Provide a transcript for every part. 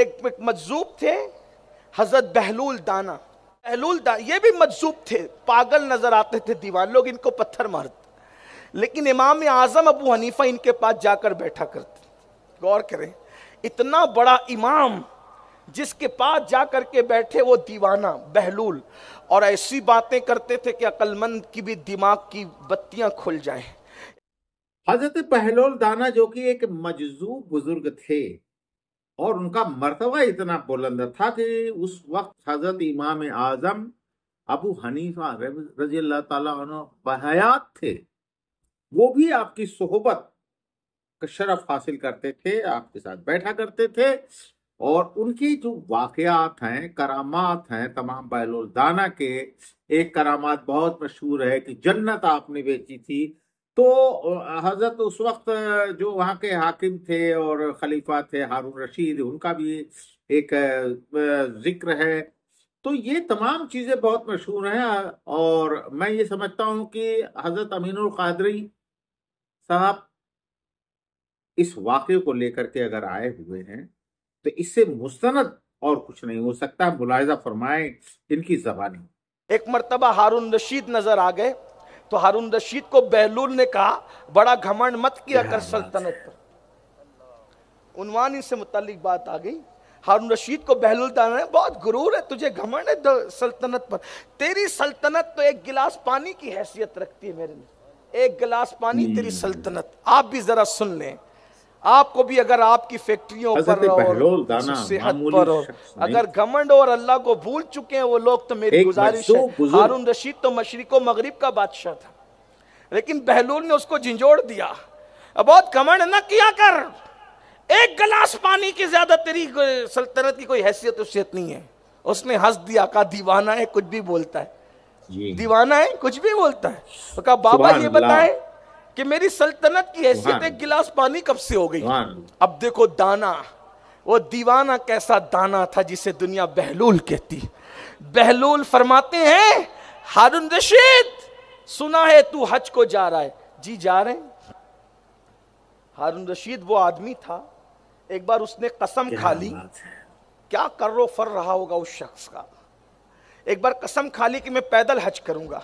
एक मजजूब थे हजरत बहलूल दाना बहलूल दाना ये भी मजजूब थे पागल नजर आते थे दीवान लोग इनको पत्थर मारते लेकिन इमाम आजम अबू हनीफा इनके पास जाकर बैठा करते गौर करें इतना बड़ा इमाम जिसके पास जा कर के बैठे वो दीवाना बहलूल और ऐसी बातें करते थे कि अकलमंद की भी दिमाग की बत्तियां खुल जाएं। हजरत बहलोल दाना जो कि एक मजजूब बुजुर्ग थे और उनका मरतबा इतना बुलंद था कि उस वक्त हजरत इमाम आजम अबू हनीफा रजी अल्लाह तहयात थे वो भी आपकी सोहबत का शरफ हासिल करते थे आपके साथ बैठा करते थे और उनकी जो वाकयात हैं करामात हैं तमाम बैलुलदाना के एक करामात बहुत मशहूर है कि जन्नत आपने बेची थी तो हजरत उस वक्त जो वहाँ के हाकिम थे और खलीफा थे हारून रशीद उनका भी एक जिक्र है तो ये तमाम चीज़ें बहुत मशहूर हैं और मैं ये समझता हूँ कि हजरत अमीन कादरी साहब इस वाक़े को लेकर के अगर आए हुए हैं तो इससे मुस्ंद और कुछ नहीं हो सकता मुलायजा फरमाएं इनकी जबानी एक मरतबा हारून रशीद नजर आ गए तो हारून रशीद को बहलूल ने कहा बड़ा घमंड मत किया कर सल्तनत पर उनवानी से मुतलिक बात आ गई हारून रशीद को बहलुल ने बहुत गुरूर है तुझे घमंड है सल्तनत पर तेरी सल्तनत तो एक गिलास पानी की हैसियत रखती है मेरे लिए एक गिलास पानी तेरी हम्म। सल्तनत आप भी जरा सुन लें आपको भी अगर आपकी फैक्ट्रियों पर और सेहत पर और अगर घमंड और अल्लाह को भूल चुके हैं वो लोग तो मेरी गुजारिश है हारून रशीद तो मशरक मगरब का बादशाह था लेकिन बहलूल ने उसको झिंझोड़ दिया बहुत घमंड न किया कर एक गिलास पानी की ज्यादा तेरी सल्तनत की कोई हैसियत उसियत नहीं है उसने हंस दिया कहा दीवाना है कुछ भी बोलता है दीवाना है कुछ भी बोलता है तो कहा बाबा ये बताएं कि मेरी सल्तनत की हैसियत एक गिलास पानी कब से हो गई अब देखो दाना वो दीवाना कैसा दाना था जिसे दुनिया बहलूल कहती बहलूल फरमाते हैं हारून रशीद सुना है तू हज को जा रहा है जी जा रहे हारून रशीद वो आदमी था एक बार उसने कसम खा ली क्या करो फर रहा होगा उस शख्स का एक बार कसम खा ली कि मैं पैदल हज करूंगा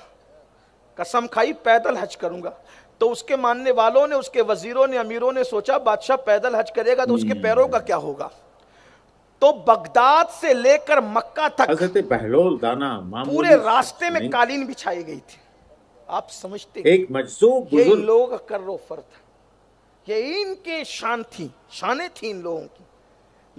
कसम खाई पैदल हज करूंगा तो उसके मानने वालों ने उसके वजीरों ने अमीरों ने सोचा बादशाह पैदल हज करेगा तो उसके पैरों का क्या होगा तो बगदाद से लेकर मक्का तक बहलोल दाना पूरे रास्ते में कालीन बिछाई गई थी आप समझते एक ये लोग कर ये इनके शान थी शाने थी इन लोगों की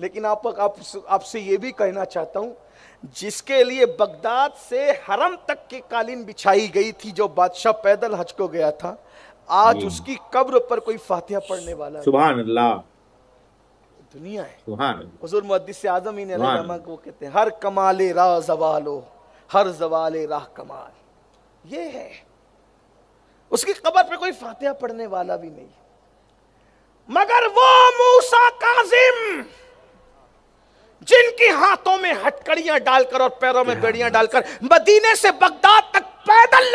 लेकिन आप आपसे आप ये भी कहना चाहता हूं जिसके लिए बगदाद से हरम तक की कालीन बिछाई गई थी जो बादशाह पैदल हज को गया था आज hmm. उसकी कब्र पर कोई फातिहा पढ़ने वाला सुबह दुनिया है हजूर मुद्दिस आजम ही ने को कहते हैं हर कमाल राह जवालो हर जवाले राह कमाल ये है उसकी कब्र पर कोई फातिहा पढ़ने वाला भी नहीं मगर वो मूसा काजिम जिनके हाथों में हटकड़ियां डालकर और पैरों में बेड़ियां डालकर मदीने से बगदाद तक पैदल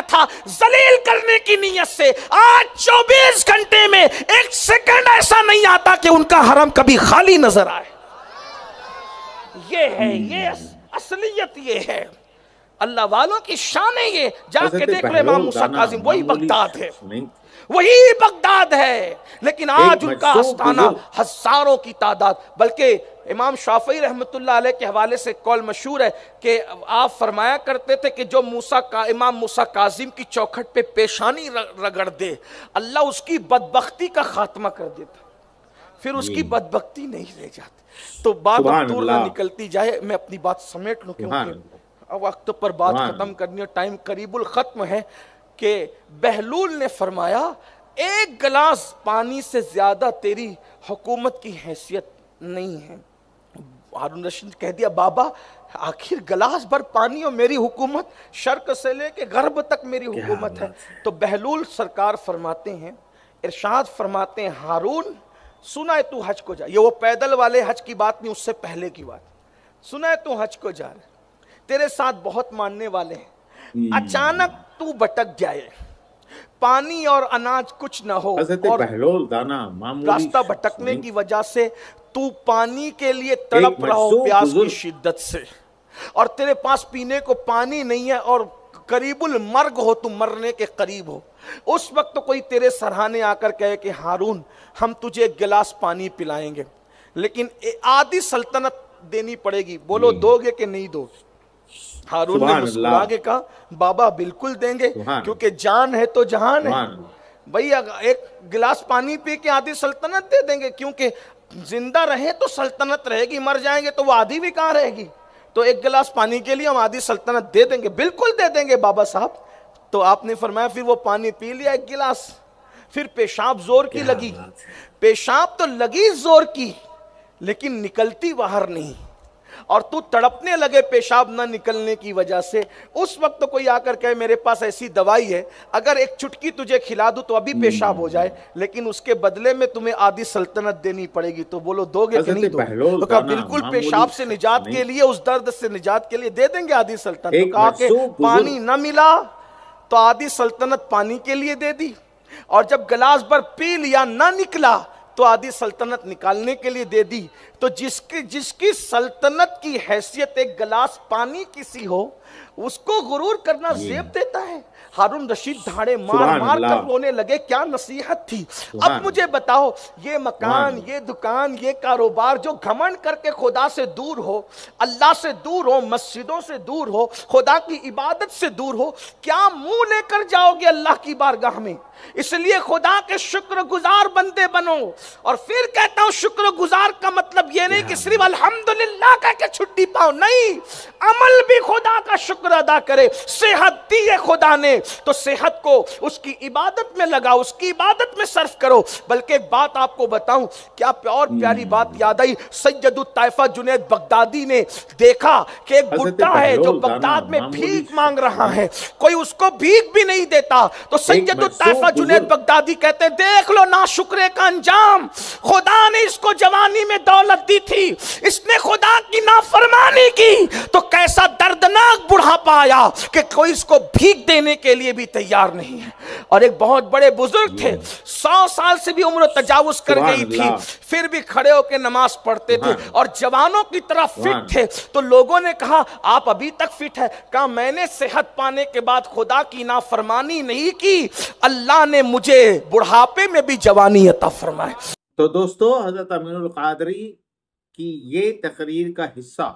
किया था जलील करने की नीयत से आज 24 घंटे में एक सेकंड ऐसा नहीं आता कि उनका हरम कभी खाली नजर आए ये है ये असलियत ये है अल्लाह वालों की शान है ये जाके देख रहे इमाम मूसा काजिम वही बगदाद है वही बगदाद है लेकिन आज उनका आस्थाना हजारों की तादाद बल्कि इमाम शाफी रहमत के हवाले से कौल मशहूर है कि आप फरमाया करते थे कि जो मूसा का इमाम मूसा काजिम की चौखट पे पेशानी रगड़ दे अल्लाह उसकी बदबख्ती का खात्मा कर देता फिर उसकी बदबख्ती नहीं रह जाती तो बात दूर ना निकलती जाए मैं अपनी बात समेट लू क्योंकि वक्त पर बात हाँ। खत्म करनी और टाइम करीबुल खत्म है कि बहलूल ने फरमाया एक गिलास पानी से ज्यादा तेरी हुकूमत की हैसियत नहीं है हारून रशीद कह दिया बाबा आखिर गलास भर पानी और मेरी हुकूमत शर्क से लेके गर्भ तक मेरी हुकूमत है तो बहलूल सरकार फरमाते हैं इरशाद फरमाते हैं हारून सुना है तू हज को जा ये वो पैदल वाले हज की बात नहीं उससे पहले की बात सुना है तू हज को जा रहे तेरे साथ बहुत मानने वाले हैं हम्म। अचानक तू भटक जाए पानी और अनाज कुछ ना हो और रास्ता भटकने की वजह से तू पानी के लिए तड़प रहा हो प्यास की शिद्दत से और तेरे पास पीने को पानी नहीं है और करीबुल मर्ग हो तुम मरने के करीब हो उस वक्त तो कोई तेरे सराहने आकर कहे कि हारून हम तुझे एक गिलास पानी पिलाएंगे लेकिन आधी सल्तनत देनी पड़ेगी बोलो हम्म। दोगे कि नहीं दोगे हारून ने मुस्कुरा के कहा बाबा बिल्कुल देंगे क्योंकि जान है तो जहान है भैया एक गिलास पानी पी के आधी सल्तनत दे देंगे क्योंकि जिंदा रहे तो सल्तनत रहेगी मर जाएंगे तो वो आधी भी कहाँ रहेगी तो एक गिलास पानी के लिए हम आधी सल्तनत दे देंगे बिल्कुल दे देंगे बाबा साहब तो आपने फरमाया फिर वो पानी पी लिया एक गिलास फिर पेशाब जोर की लगी पेशाब तो लगी जोर की लेकिन निकलती बाहर नहीं और तू तड़पने लगे पेशाब ना निकलने की वजह से उस वक्त तो कोई आकर कहे मेरे पास ऐसी दवाई है अगर एक चुटकी तुझे खिला दू तो अभी पेशाब हो जाए लेकिन उसके बदले में तुम्हें आधी सल्तनत देनी पड़ेगी तो बोलो दोगे कि नहीं तो बिल्कुल पेशाब से निजात के लिए उस दर्द से निजात के लिए दे देंगे आधी सल्तनत तो कहा कि पानी न मिला तो आधी सल्तनत पानी के लिए दे दी और जब गिलास भर पी लिया ना निकला तो आधी सल्तनत निकालने के लिए दे दी तो जिसकी जिसकी सल्तनत की हैसियत एक गिलास पानी की सी हो उसको गुरूर करना जेब देता है हारून रशीद धाड़े मार मार कर रोने लगे क्या नसीहत थी अब मुझे बताओ ये मकान ये दुकान ये कारोबार जो घमंड करके खुदा से दूर हो अल्लाह से दूर हो मस्जिदों से दूर हो खुदा की इबादत से दूर हो क्या मुंह लेकर जाओगे अल्लाह की बारगाह में इसलिए खुदा के शुक्रगुजार बंदे बनो और फिर कहता हूँ शुक्रगुजार का मतलब ये नहीं कि सिर्फ अल्हम्दुलिल्लाह कह के छुट्टी पाओ नहीं अमल भी खुदा का शुक्र अदा करे सेहत दी है खुदा ने तो सेहत को उसकी इबादत में लगाओ उसकी इबादत में सर्फ करो बल्कि बात आपको बताऊं क्या प्यार प्यारी हम्म। बात याद आई सैयद ताइफा जुनेद बगदादी ने देखा कि एक बुढ़ा है जो बगदाद में भीख मांग रहा है कोई उसको भीख भी नहीं देता तो सैयद ताइफा जुनेद बगदादी कहते देख लो ना शुक्रे का अंजाम खुदा जवानी में दौलत दी थी इसने खुदा की नाफरमानी की तो कैसा दर्दनाक बुढ़ापा आया कि कोई इसको भीख देने के लिए भी तैयार नहीं है और एक बहुत बड़े बुजुर्ग थे hmm. सौ साल से भी उम्र तजावुज कर गई थी फिर भी खड़े होकर नमाज पढ़ते थे hmm. और जवानों की तरह hmm. फिट थे तो लोगों ने कहा आप अभी तक फिट है कहा मैंने सेहत पाने के बाद खुदा की नाफरमानी नहीं की अल्लाह ने मुझे बुढ़ापे में भी जवानी अता फरमाए तो दोस्तों हज़रत अमीन कादरी की ये तकरीर का हिस्सा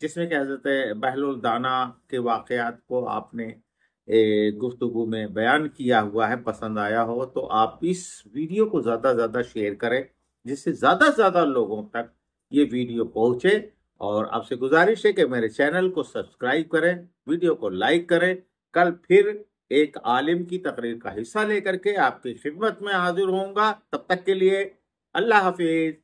जिसमें कि हज़रत बहलुलदाना के वाक़ात को आपने गुफ्तु में बयान किया हुआ है पसंद आया हो तो आप इस वीडियो को ज़्यादा से ज़्यादा शेयर करें जिससे ज़्यादा से ज़्यादा लोगों तक ये वीडियो पहुँचे और आपसे गुजारिश है कि मेरे चैनल को सब्सक्राइब करें वीडियो को लाइक करें कल फिर एक आलिम की तकरीर का हिस्सा लेकर के आपकी खिदमत में हाजिर होऊंगा तब तक के लिए الله حافظ